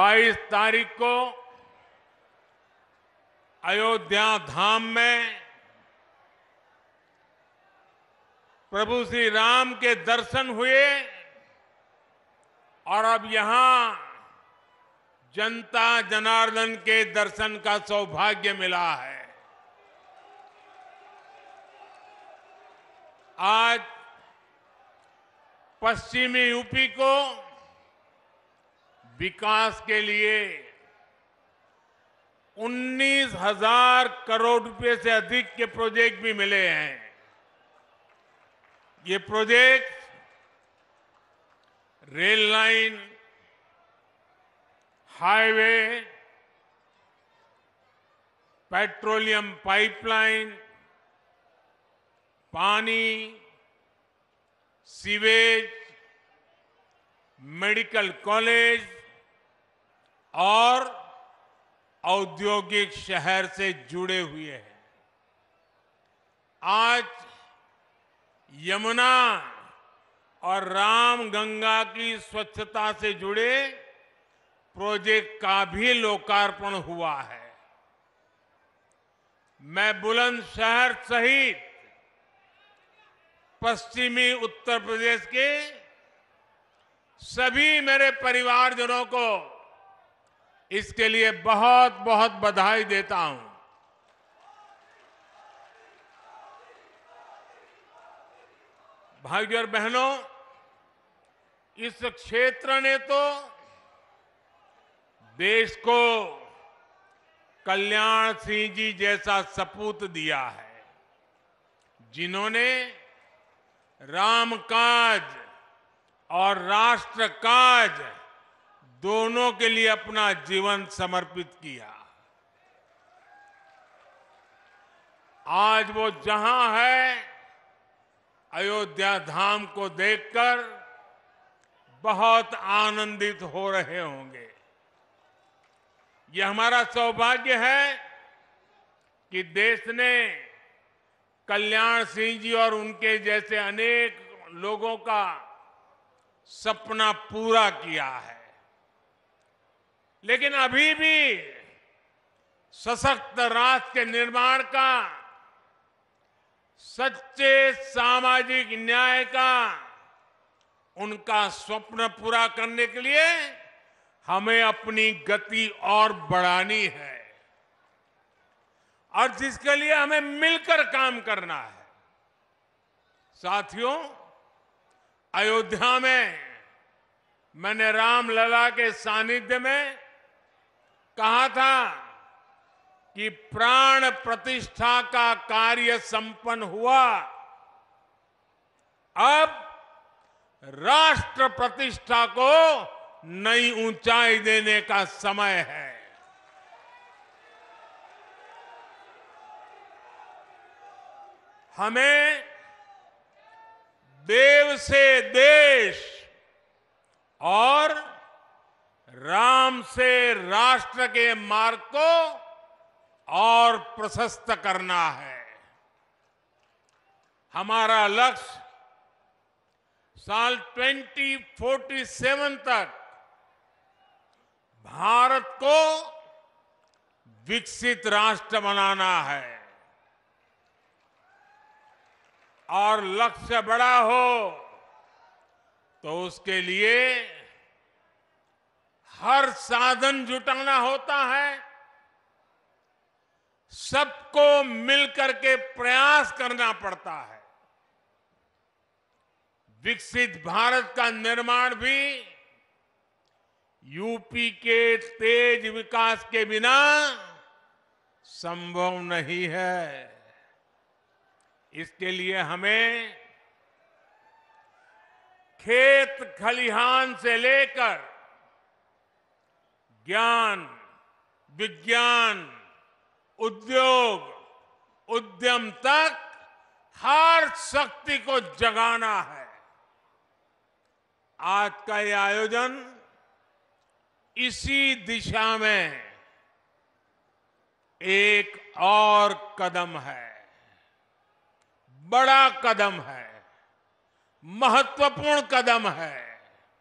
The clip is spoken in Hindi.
बाईस तारीख को अयोध्या धाम में प्रभु श्री राम के दर्शन हुए और अब यहां जनता जनार्दन के दर्शन का सौभाग्य मिला है आज पश्चिमी यूपी को विकास के लिए उन्नीस हजार करोड़ रुपए से अधिक के प्रोजेक्ट भी मिले हैं ये project rail line highway petroleum pipeline पानी सीवेज मेडिकल कॉलेज और औद्योगिक शहर से जुड़े हुए हैं आज यमुना और राम गंगा की स्वच्छता से जुड़े प्रोजेक्ट का भी लोकार्पण हुआ है मैं बुलंदशहर सहित पश्चिमी उत्तर प्रदेश के सभी मेरे परिवारजनों को इसके लिए बहुत बहुत बधाई देता हूं भाइयों और बहनों इस क्षेत्र ने तो देश को कल्याण सिंह जी जैसा सपूत दिया है जिन्होंने राम काज और राष्ट्र काज दोनों के लिए अपना जीवन समर्पित किया आज वो जहां है अयोध्या धाम को देखकर बहुत आनंदित हो रहे होंगे ये हमारा सौभाग्य है कि देश ने कल्याण सिंह जी और उनके जैसे अनेक लोगों का सपना पूरा किया है लेकिन अभी भी सशक्त राष्ट्र के निर्माण का सच्चे सामाजिक न्याय का उनका स्वप्न पूरा करने के लिए हमें अपनी गति और बढ़ानी है और जिसके लिए हमें मिलकर काम करना है साथियों अयोध्या में मैंने रामलला के सानिध्य में कहा था कि प्राण प्रतिष्ठा का कार्य संपन्न हुआ अब राष्ट्र प्रतिष्ठा को नई ऊंचाई देने का समय है हमें देव से देश और राम से राष्ट्र के मार्ग को और प्रशस्त करना है हमारा लक्ष्य साल 2047 तक भारत को विकसित राष्ट्र बनाना है और लक्ष्य बड़ा हो तो उसके लिए हर साधन जुटाना होता है सबको मिलकर के प्रयास करना पड़ता है विकसित भारत का निर्माण भी यूपी के तेज विकास के बिना संभव नहीं है इसके लिए हमें खेत खलिहान से लेकर ज्ञान विज्ञान उद्योग उद्यम तक हर शक्ति को जगाना है आज का ये आयोजन इसी दिशा में एक और कदम है बड़ा कदम है महत्वपूर्ण कदम है